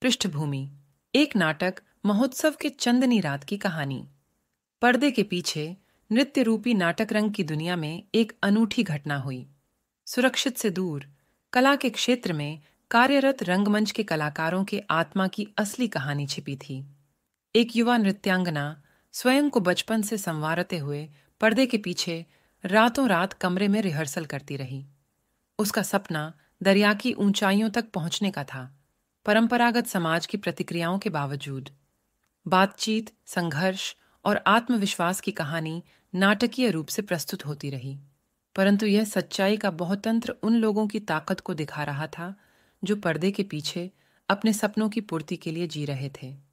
पृष्ठभूमि एक नाटक महोत्सव के चंदनी रात की कहानी पर्दे के पीछे नृत्य रूपी नाटक रंग की दुनिया में एक अनूठी घटना हुई सुरक्षित से दूर कला के क्षेत्र में कार्यरत रंगमंच के कलाकारों के आत्मा की असली कहानी छिपी थी एक युवा नृत्यांगना स्वयं को बचपन से संवारते हुए पर्दे के पीछे रातों रात कमरे में रिहर्सल करती रही उसका सपना दरिया की ऊंचाइयों तक पहुंचने का था परंपरागत समाज की प्रतिक्रियाओं के बावजूद बातचीत संघर्ष और आत्मविश्वास की कहानी नाटकीय रूप से प्रस्तुत होती रही परंतु यह सच्चाई का बहुतंत्र उन लोगों की ताकत को दिखा रहा था जो पर्दे के पीछे अपने सपनों की पूर्ति के लिए जी रहे थे